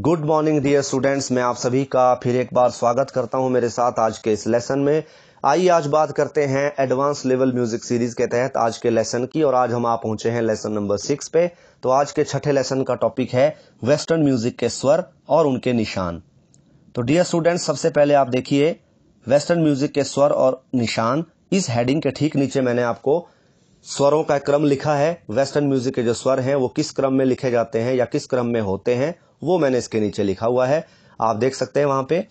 good morning dear students मैं आप सभी का फिर एक बार स्वागत करता हूं मेरे साथ आज के इस लेसन में आइए आज बात करते हैं एडवांस लेवल म्यूजिक सीरीज के तहत आज के लेसन की और आज हम आप पहुंचे हैं लेसन नंबर सिक्स पे तो आज के छठे लेसन का टॉपिक है वेस्टर्न म्यूजिक के स्वर और उनके निशान तो डियर स्टूडेंट्स सबसे पहले आप देखिए वेस्टर्न म्यूजिक के स्वर और निशान इस हेडिंग के ठीक नीचे मैंने आपको स्वरों का क्रम लिखा है वेस्टर्न म्यूजिक के जो स्वर हैं वो किस क्रम में लिखे जाते हैं या किस क्रम में होते हैं वो मैंने इसके नीचे लिखा हुआ है आप देख सकते हैं वहां पे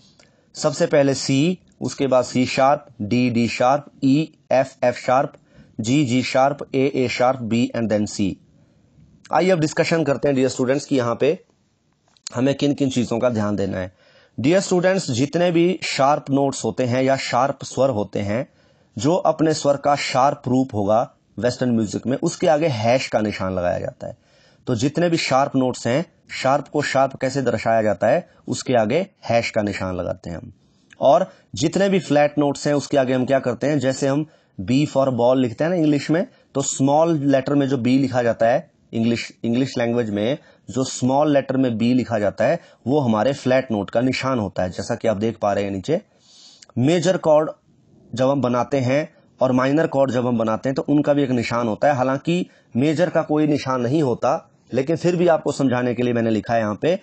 सबसे पहले सी उसके बाद C sharp D D sharp E F F sharp G G sharp A A sharp B and then C आइए अब डिस्कशन करते हैं डियर स्टूडेंट्स की यहां पे हमें किन किन चीज़ों का ध्यान देना है डियर स्टूडेंट्स जितने भी शार्प नोट्स होते हैं या शार्प स्वर होते हैं जो अपने स्वर का शार्प रूप होगा वेस्टर्न म्यूजिक में उसके आगे हैश का निशान लगाया जाता है तो जितने भी शार्प नोट्स हैं शार्प को शार्प कैसे दर्शाया जाता है उसके आगे हैश का निशान लगाते हैं हम और जितने भी फ्लैट नोट्स हैं उसके आगे हम क्या करते हैं जैसे हम बी फॉर बॉल लिखते हैं ना इंग्लिश में तो स्मॉल लेटर में जो बी लिखा जाता है इंग्लिश इंग्लिश लैंग्वेज में जो स्मॉल लेटर में बी लिखा जाता है वो हमारे फ्लैट नोट का निशान होता है जैसा कि आप देख पा रहे हैं नीचे मेजर कॉर्ड जब हम बनाते हैं और माइनर कॉर्ड जब हम बनाते हैं तो उनका भी एक निशान होता है हालांकि मेजर का कोई निशान नहीं होता लेकिन फिर भी आपको समझाने के लिए मैंने लिखा है यहाँ पे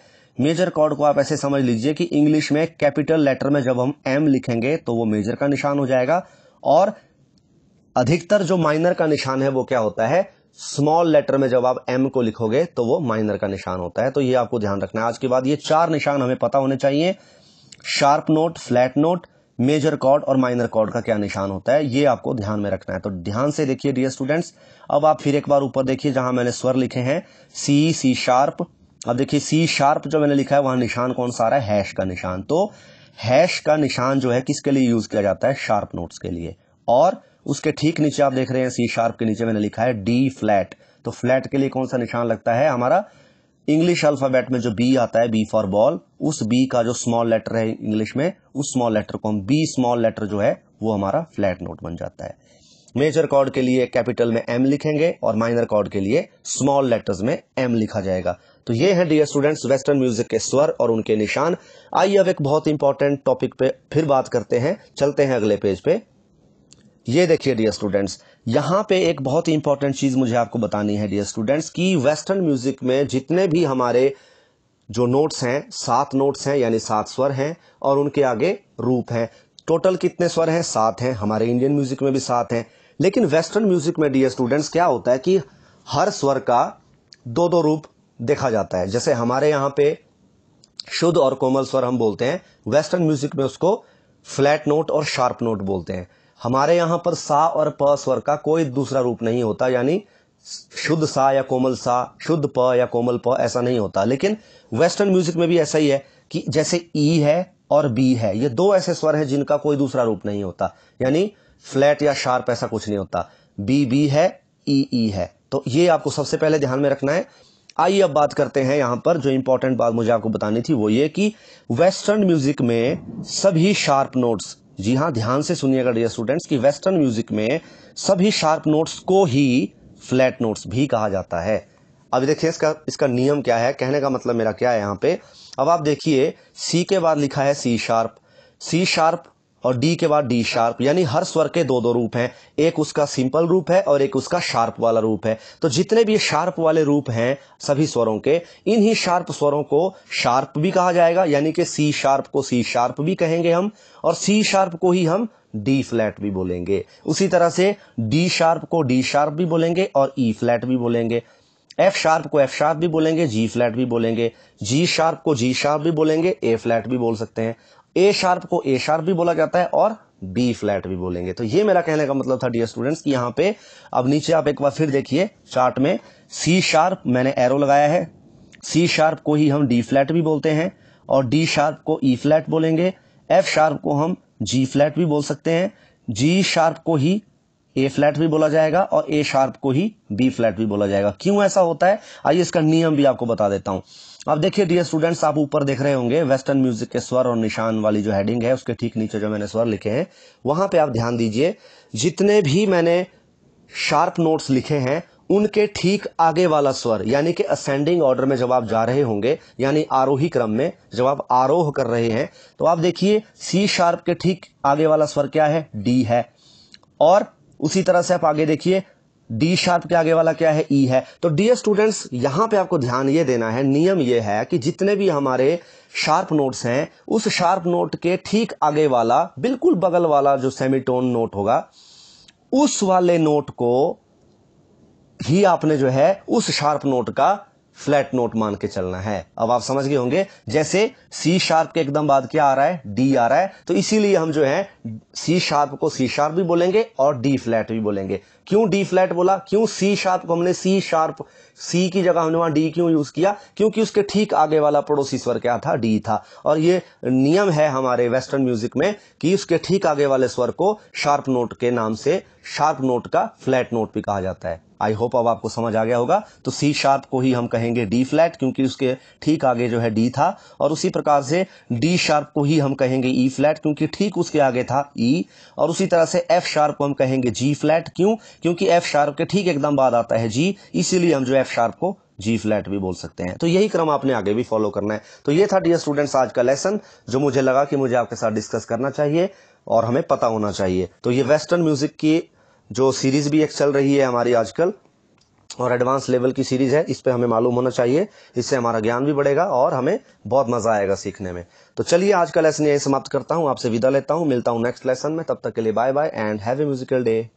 मेजर कॉर्ड को आप ऐसे समझ लीजिए कि इंग्लिश में कैपिटल लेटर में जब हम एम लिखेंगे तो वो मेजर का निशान हो जाएगा और अधिकतर जो माइनर का निशान है वो क्या होता है स्मॉल लेटर में जब आप एम को लिखोगे तो वो माइनर का निशान होता है तो ये आपको ध्यान रखना है आज के बाद ये चार निशान हमें पता होने चाहिए sharp note flat note major chord और माइनर कॉर्ड का क्या निशान होता है ये आपको ध्यान में रखना है तो ध्यान से देखिए डियर स्टूडेंट्स अब आप फिर एक बार ऊपर देखिए जहां मैंने स्वर लिखे हैं सी सी शार्प अब देखिए सी शार्प जो मैंने लिखा है वहां निशान कौन सा आ रहा है हैश का निशान तो हैश का निशान जो है किसके लिए यूज किया जाता है शार्प नोट्स के लिए और उसके ठीक नीचे आप देख रहे हैं सी शार्प के नीचे मैंने लिखा है डी फ्लैट तो फ्लैट के लिए कौन सा निशान लगता है हमारा इंग्लिश अल्फाबेट में जो बी आता है बी फॉर बॉल उस बी का जो स्मॉल लेटर है इंग्लिश में उस स्मॉल लेटर को हम बी स्मॉल लेटर जो है वो हमारा फ्लैट नोट बन जाता है मेजर कॉर्ड के लिए कैपिटल में एम लिखेंगे और माइनर कॉर्ड के लिए स्मॉल लेटर्स में एम लिखा जाएगा तो ये है डियर स्टूडेंट्स वेस्टर्न म्यूजिक के स्वर और उनके निशान आइए अब एक बहुत इंपॉर्टेंट टॉपिक पे फिर बात करते हैं चलते हैं अगले पेज पे ये देखिए डियर स्टूडेंट्स यहाँ पे एक बहुत ही इंपॉर्टेंट चीज़ मुझे आपको बतानी है डियर स्टूडेंट्स कि वेस्टर्न म्यूजिक में जितने भी हमारे जो नोट्स हैं सात नोट्स हैं यानी सात स्वर हैं और उनके आगे रूप हैं टोटल कितने स्वर हैं सात हैं हमारे इंडियन म्यूजिक में भी सात हैं लेकिन वेस्टर्न म्यूजिक में डियर स्टूडेंट्स क्या होता है कि हर स्वर का दो दो रूप देखा जाता है जैसे हमारे यहां पे शुद्ध और कोमल स्वर हम बोलते हैं वेस्टर्न म्यूजिक में उसको फ्लैट नोट और शार्प नोट बोलते हैं हमारे यहां पर सा और प स्वर का कोई दूसरा रूप नहीं होता यानी शुद्ध सा या कोमल सा शुद्ध प या कोमल प ऐसा नहीं होता लेकिन वेस्टर्न म्यूजिक में भी ऐसा ही है कि जैसे ई है और बी है ये दो ऐसे स्वर हैं जिनका कोई दूसरा रूप नहीं होता यानी फ्लैट या शार्प ऐसा कुछ नहीं होता बी बी है ई ई है तो ये आपको सबसे पहले ध्यान में रखना है आइए अब बात करते हैं यहां पर जो इंपॉर्टेंट बात मुझे आपको बतानी थी वो ये कि वेस्टर्न म्यूजिक में सभी शार्प नोट्स जी हाँ ध्यान से सुनिएगा डियर स्टूडेंट्स कि वेस्टर्न म्यूजिक में सभी शार्प नोट्स को ही फ्लैट नोट्स भी कहा जाता है अब देखिए इसका इसका नियम क्या है कहने का मतलब मेरा क्या है यहाँ पे अब आप देखिए सी के बाद लिखा है सी शार्प सी शार्प और डी के बाद डी शार्प यानी हर स्वर के दो दो रूप हैं एक उसका सिंपल रूप है और एक उसका शार्प वाला रूप है तो जितने भी शार्प वाले रूप हैं सभी स्वरों के इन ही शार्प स्वरों को शार्प भी कहा जाएगा यानी कि सी शार्प को सी शार्प भी कहेंगे हम और सी शार्प को ही हम डी फ्लैट भी बोलेंगे उसी तरह से डी शार्प को डी शार्प भी बोलेंगे और ई e फ्लैट भी बोलेंगे एफ शार्प को एफ शार्प भी बोलेंगे जी फ्लैट भी बोलेंगे जी शार्प को जी शार्प भी बोलेंगे ए फ्लैट भी बोल सकते हैं ए शार्प को ए शार्प भी बोला जाता है और बी फ्लैट भी बोलेंगे तो ये मेरा कहने का मतलब था डियर स्टूडेंट्स कि यहाँ पे अब नीचे आप एक बार फिर देखिए चार्ट में सी शार्प मैंने एरो लगाया है सी शार्प को ही हम डी फ्लैट भी बोलते हैं और डी शार्प को ई e फ्लैट बोलेंगे एफ शार्प को हम जी फ्लैट भी बोल सकते हैं जी शार्प को ही ए फ्लैट भी बोला जाएगा और ए शार्प को ही बी फ्लैट भी बोला जाएगा क्यों ऐसा होता है आइए इसका नियम भी आपको बता देता हूं अब देखिए डियर स्टूडेंट्स आप ऊपर देख रहे होंगे वेस्टर्न म्यूजिक के स्वर और निशान वाली जो हेडिंग है उसके ठीक नीचे जो मैंने स्वर लिखे हैं वहां पर आप ध्यान दीजिए जितने भी मैंने शार्प नोट्स लिखे हैं उनके ठीक आगे वाला स्वर यानी कि असेंडिंग ऑर्डर में जब आप जा रहे होंगे यानी आरोही क्रम में जब आप आरोह कर रहे हैं तो आप देखिए सी शार्प के ठीक आगे वाला स्वर क्या है डी है और उसी तरह से आप आगे देखिए डी शार्प के आगे वाला क्या है ई e है तो डी स्टूडेंट्स यहां पे आपको ध्यान ये देना है नियम ये है कि जितने भी हमारे शार्प नोट्स हैं उस शार्प नोट के ठीक आगे वाला बिल्कुल बगल वाला जो सेमीटोन नोट होगा उस वाले नोट को ही आपने जो है उस शार्प नोट का फ्लैट नोट मान के चलना है अब आप समझ गए होंगे जैसे सी शार्प के एकदम बाद क्या आ रहा है डी आ रहा है तो इसीलिए हम जो है सी शार्प को सी शार्प भी बोलेंगे और डी फ्लैट भी बोलेंगे क्यों डी फ्लैट बोला क्यों सी शार्प को हमने सी शार्प सी की जगह हमने वहां डी क्यों यूज किया क्योंकि उसके ठीक आगे वाला पड़ोसी स्वर क्या था डी था और ये नियम है हमारे वेस्टर्न म्यूजिक में कि उसके ठीक आगे वाले स्वर को शार्प नोट के नाम से शार्प नोट का फ्लैट नोट भी कहा जाता है आई होप अब आपको समझ आ गया होगा तो सी शार्प को ही हम कहेंगे डी फ्लैट क्योंकि उसके ठीक आगे जो है डी था और उसी प्रकार से डी शार्प को ही हम कहेंगे ई e फ्लैट क्योंकि ठीक उसके आगे था रहा ई e, और उसी तरह से एफ शार्प को हम कहेंगे जी फ्लैट क्यों क्योंकि एफ शार्प के ठीक एकदम बाद आता है जी इसीलिए हम जो एफ शार्प को जी फ्लैट भी बोल सकते हैं तो यही क्रम आपने आगे भी फॉलो करना है तो ये था डियर स्टूडेंट्स आज का लेसन जो मुझे लगा कि मुझे आपके साथ डिस्कस करना चाहिए और हमें पता होना चाहिए तो ये वेस्टर्न म्यूजिक की जो सीरीज भी एक चल रही है हमारी आजकल और एडवांस लेवल की सीरीज है इस पर हमें मालूम होना चाहिए इससे हमारा ज्ञान भी बढ़ेगा और हमें बहुत मजा आएगा सीखने में तो चलिए आज का लेसन यही समाप्त करता हूँ आपसे विदा लेता हूँ मिलता हूँ नेक्स्ट लेसन में तब तक के लिए bye bye and a musical day